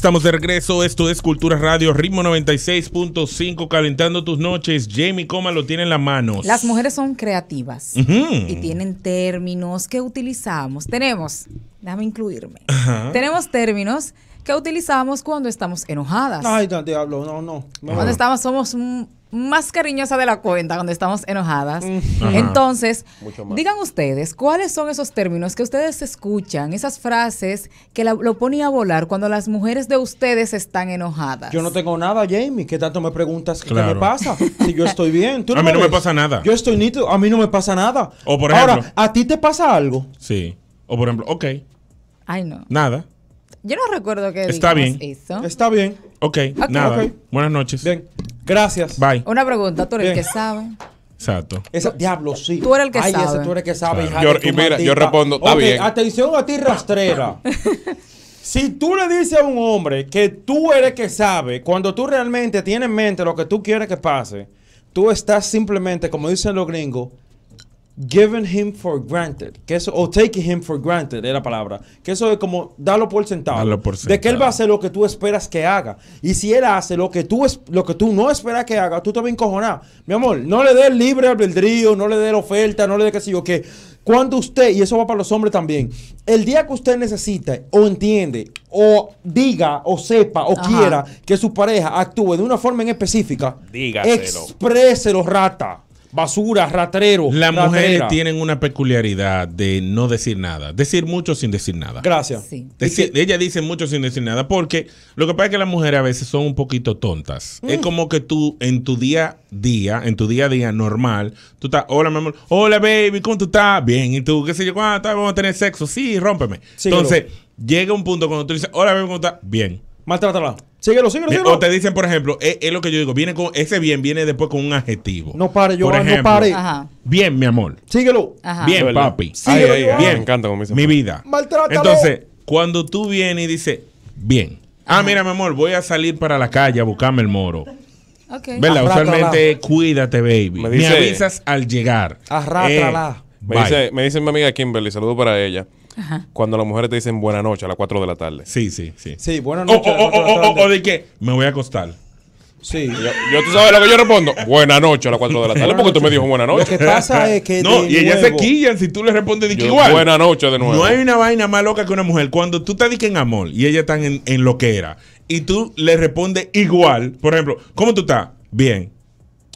Estamos de regreso, esto es Cultura Radio, ritmo 96.5, calentando tus noches. Jamie Coma lo tiene en la mano. Las mujeres son creativas y tienen términos que utilizamos. Tenemos, déjame incluirme, tenemos términos que utilizamos cuando estamos enojadas. Ay, diablo, no, no. Cuando estamos, somos un más cariñosa de la cuenta cuando estamos enojadas. Entonces, digan ustedes, ¿cuáles son esos términos que ustedes escuchan, esas frases que lo ponen a volar cuando las mujeres de ustedes están enojadas? Yo no tengo nada, Jamie. ¿Qué tanto me preguntas qué me pasa? Si yo estoy bien. ¿Tú no a mí no me pasa nada. Yo estoy nítido. A mí no me pasa nada. O por ejemplo. Ahora, ¿a ti te pasa algo? Sí. O por ejemplo, ok. Ay, no. Nada. Yo no recuerdo que Está bien. Eso. Está bien. Ok, nada. Buenas noches. Bien. Gracias. Bye. Una pregunta, tú eres el que sabe. Exacto. Ese diablo, sí. Tú eres el que Ay, sabe. tú eres que sabe. y mira, yo respondo, está bien. Atención a ti, rastrera. si tú le dices a un hombre que tú eres el que sabe, cuando tú realmente tienes en mente lo que tú quieres que pase, tú estás simplemente, como dicen los gringos, given him for granted, que eso, o taking him for granted es la palabra, que eso es como dalo por sentado, por de que él va a hacer lo que tú esperas que haga. Y si él hace lo que tú, lo que tú no esperas que haga, tú te vas a encojonar. Mi amor, no le dé libre albedrío, no le dé la oferta, no le dé que sé yo qué. Cuando usted, y eso va para los hombres también, el día que usted necesita o entiende o diga o sepa o quiera que su pareja actúe de una forma en específica, dígaselo. Expréselo, rata basura, ratero. Las mujeres tienen una peculiaridad de no decir nada, decir mucho sin decir nada. Gracias. Sí. Decir, ella dice mucho sin decir nada porque lo que pasa es que las mujeres a veces son un poquito tontas. Es mm. como que tú en tu día a día, en tu día a día normal, tú estás, hola mi amor, hola baby, ¿cómo tú estás? Bien, y tú, qué sé yo, ¿cuándo vamos a tener sexo? Sí, rómpeme. Entonces, llega un punto cuando tú dices, hola baby, ¿cómo estás? Bien. Maltrátala. Síguelo, síguelo, síguelo. O te dicen, por ejemplo, es, lo que yo digo, viene con, ese bien viene después con un adjetivo. No pare, yo no pare. Ajá. Bien, mi amor. Síguelo. Ajá. Bien, papi. Síguelo, bien. Me encanta como Mi vida. Maltrátalo. Entonces, cuando tú vienes y dices, bien. Ah, mira, mi amor, voy a salir para la calle a buscarme el moro. Okay. ¿Verdad? Usualmente, cuídate, baby. Me, avisas al llegar. Eh, me, dice, me dice mi amiga Kimberly, saludo para ella cuando las mujeres te dicen buena noche a las 4 de la tarde. Sí, sí, sí. Sí, buena noche. O, de que Me voy a acostar. Sí. Yo, tú sabes lo que yo respondo. Buenas noches a las 4 de la tarde, porque tú me dijo buenas noches. Lo que pasa es que. No, y ellas se quillan si tú le respondes de igual. Buenas noches de nuevo. No hay una vaina más loca que una mujer. Cuando tú te te en amor y ellas están en, lo que era, y tú le respondes igual, por ejemplo, ¿cómo tú estás? Bien.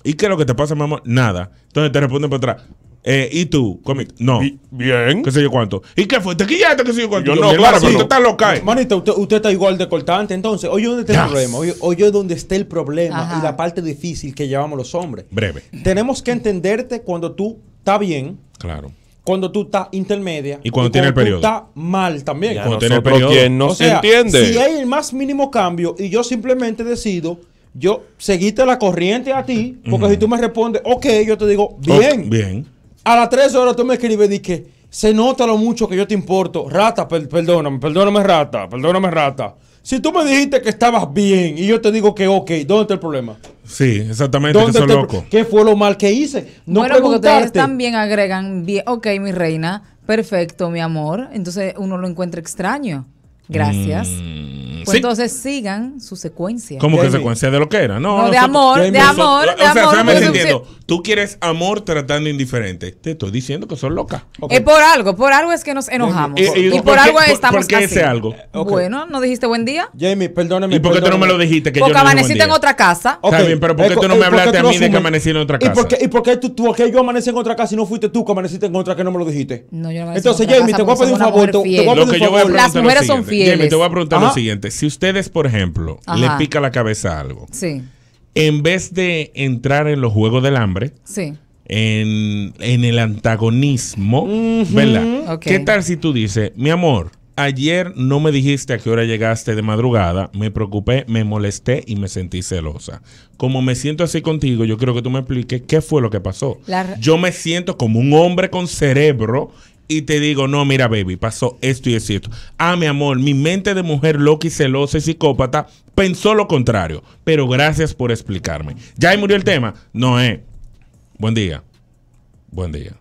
¿Y qué es lo que te pasa, mi amor? Nada. Entonces te responden por atrás. Eh, ¿Y tú? Comic? No. Bien. ¿Qué sé yo cuánto? ¿Y qué fue? ¿Te quillaste? ¿Qué sé yo cuánto? Yo, no, claro, pero... Usted está loca. Eh. Manito, usted, usted, está igual de cortante. Entonces, oye, ¿dónde está el problema? Oye, ¿dónde está el problema? Y la parte difícil que llevamos los hombres. Breve. Tenemos que entenderte cuando tú estás bien. Claro cuando tú estás intermedia y cuando, tiene el periodo. Tú estás mal también. cuando tiene el periodo. no se entiende. Si hay el más mínimo cambio y yo simplemente decido, yo seguiste la corriente a ti, porque si tú me respondes, ok, yo te digo, bien. bien. A las tres horas tú me escribes y que se nota lo mucho que yo te importo. Rata, perdóname, perdóname, rata, perdóname, rata. Si tú me dijiste que estabas bien y yo te digo que ok, ¿dónde está el problema? Sí, exactamente, ¿Dónde que loco. ¿Qué fue lo mal que hice? No bueno, porque ustedes también agregan, bien, ok, mi reina, perfecto, mi amor. Entonces uno lo encuentra extraño. Gracias. Mm. Pues entonces sigan su secuencia. ¿Cómo que secuencia de lo que era? No, no de amor, de amor, de amor. O sea, pues, tú quieres amor tratando indiferente. Te estoy diciendo que son loca Es por algo, por algo es que nos enojamos. y, por, algo estamos ¿Por qué algo? Bueno, ¿no dijiste buen día? Jamie, perdóname. ¿Y por qué tú no me lo dijiste? Que porque yo amaneciste en otra casa. Okay. Está bien, pero ¿por qué eh, tú no me eh, hablaste a mí de que amanecí en otra casa? ¿Y por qué, y por qué tú, yo amanecí en otra casa y no fuiste tú que amaneciste en otra que no me lo dijiste? No, yo no Entonces, Jamie, te voy a pedir un favor. Las mujeres son fieles. Jamie, te voy a preguntar lo siguiente si ustedes, por ejemplo, le pica la cabeza algo, en vez de entrar en los juegos del hambre, en, el antagonismo, ¿verdad? ¿Qué tal si tú dices, mi amor, ayer no me dijiste a qué hora llegaste de madrugada, me preocupé, me molesté y me sentí celosa. Como me siento así contigo, yo quiero que tú me expliques qué fue lo que pasó. Yo me siento como un hombre con cerebro y te digo, no, mira, baby, pasó esto y es esto. Ah, mi amor, mi mente de mujer loca y celosa y psicópata pensó lo contrario. Pero gracias por explicarme. ¿Ya ahí murió el tema? No, eh. Buen día. Buen día.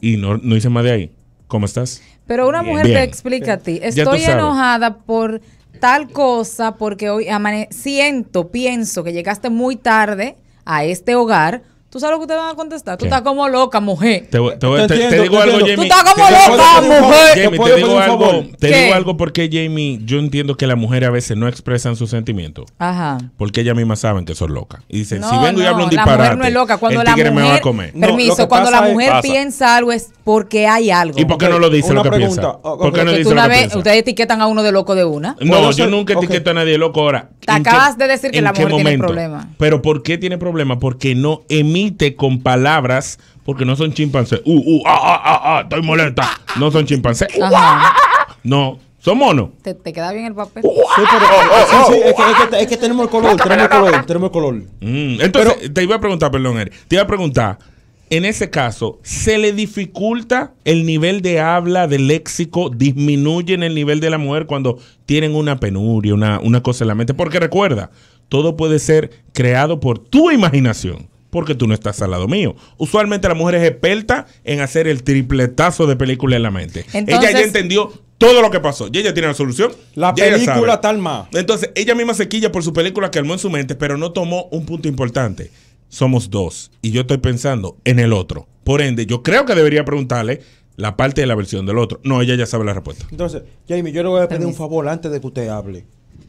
Y no, no hice más de ahí. ¿Cómo estás? Pero una mujer te explica a ti. Estoy enojada por tal cosa porque hoy siento, pienso que llegaste muy tarde a este hogar ¿Tú sabes lo que te van a contestar? Tú estás como loca, mujer. Te, digo algo, Jamie. Tú estás como loca, mujer. te digo algo, te digo algo porque, Jamie, yo entiendo que las mujeres a veces no expresan sus sentimientos. Ajá. Porque ellas mismas saben que son locas. Y dicen, si vengo y hablo un disparate, la mujer no es loca. Cuando la mujer, me va a comer. Permiso, cuando la mujer piensa algo es porque hay algo. ¿Y por qué no lo dice lo que piensa? ¿Por qué no dice lo que piensa? Ustedes etiquetan a uno de loco de una. No, yo nunca etiqueto a nadie loco ahora. Te acabas de decir que la mujer tiene problemas. Pero ¿por qué tiene problemas? Porque no emite con palabras, porque no son chimpancés. Uh, uh ah, ah, ah, estoy molesta. No son chimpancés. Uh, no, son monos. ¿Te, queda bien el papel? es, que, tenemos el color, tenemos el color, mm, entonces, te iba a preguntar, perdón, te iba a preguntar, en ese caso, ¿se le dificulta el nivel de habla, de léxico? disminuye En el nivel de la mujer cuando tienen una penuria, una cosa en la mente? Porque recuerda, todo puede ser creado por tu imaginación porque tú no estás al lado mío. Usualmente la mujer es experta en hacer el tripletazo de película en la mente. ella ya entendió todo lo que pasó. Y ella tiene la solución. La película tal más. Entonces, ella misma se quilla por su película que armó en su mente, pero no tomó un punto importante. Somos dos y yo estoy pensando en el otro. Por ende, yo creo que debería preguntarle la parte de la versión del otro. No, ella ya sabe la respuesta. Entonces, Jamie, yo le voy a pedir un favor antes de que usted hable.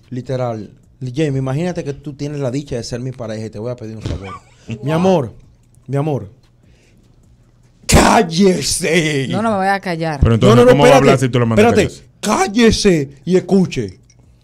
Literal. Jamie, imagínate que tú tienes la dicha de ser mi pareja y te voy a pedir un favor. Mi amor, mi amor. ¡Cállese! No, no me voy a callar. Pero entonces, ¿cómo a hablar si tú lo mandas Espérate, cállese y escuche.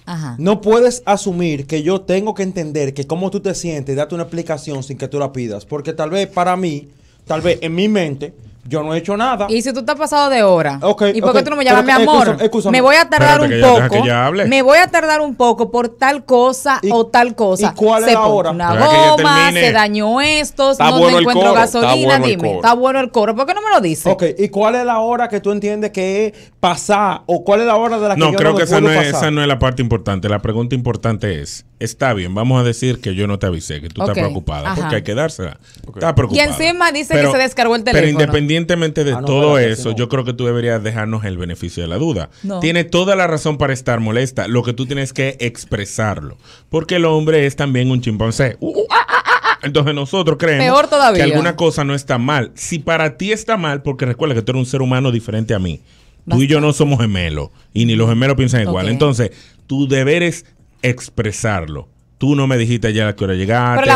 Ajá. No puedes asumir que yo tengo que entender que cómo tú te sientes y una explicación sin que tú la pidas. Porque tal vez para mí, tal vez en mi mente, yo no he hecho nada. ¿Y si tú estás pasado de hora? Okay, ¿Y por qué tú no me llamas, mi amor? me voy a tardar un poco. Me voy a tardar un poco por tal cosa o tal cosa. ¿Y cuál es la hora? Una goma, se dañó esto, no encuentro gasolina, está bueno dime. Está bueno el coro. ¿Por qué no me lo dices? Ok, ¿y cuál es la hora que tú entiendes que es pasar? ¿O cuál es la hora de la que yo no creo que esa no, es, esa no es la parte importante. La pregunta importante es está bien, vamos a decir que yo no te avisé, que tú estás preocupada, porque hay que dársela. Está preocupada. Y encima dice que se descargó el teléfono. Pero independientemente de ah, todo eso, yo creo que tú deberías dejarnos el beneficio de la duda. No. Tiene toda la razón para estar molesta. Lo que tú tienes que expresarlo, porque el hombre es también un chimpancé. Uh, uh, ah, ah, Entonces nosotros creemos que alguna cosa no está mal. Si para ti está mal, porque recuerda que tú eres un ser humano diferente a mí. Tú y yo no somos gemelos y ni los gemelos piensan igual. Entonces, tu deber es expresarlo. Tú no me dijiste ya a qué hora llegaste.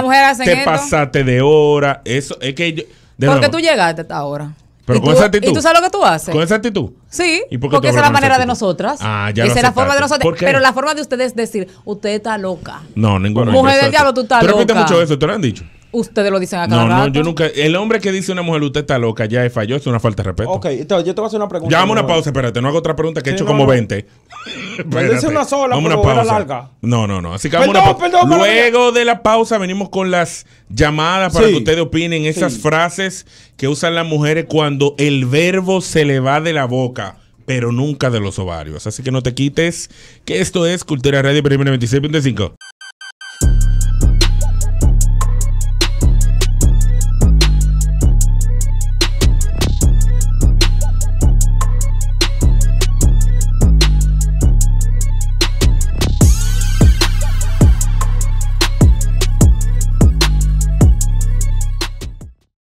Pero Te pasaste de hora. Eso es que yo, de Porque tú llegaste hasta ahora. Pero con esa actitud. ¿Y tú sabes lo que tú haces? Con esa actitud. Sí. porque esa es la manera de nosotras. Ah, ya Esa es la forma de nosotras. Pero la forma de ustedes es decir, usted está loca. No, ninguna. Mujer del diablo, tú estás loca. Tú repites mucho eso, te lo han dicho. Ustedes lo dicen acá no, yo nunca. El hombre que dice una mujer, usted está loca, ya es falló, es una falta de respeto. Ok, entonces yo te voy a hacer una pregunta. una pausa, espérate, no hago otra pregunta que he hecho como 20. dice una sola, una pausa. larga. No, no, no. Así que una Luego de la pausa venimos con las llamadas para que ustedes opinen esas frases que usan las mujeres cuando el verbo se le va de la boca pero nunca de los ovarios. Así que no te quites, que esto es Cultura Radio 26.5.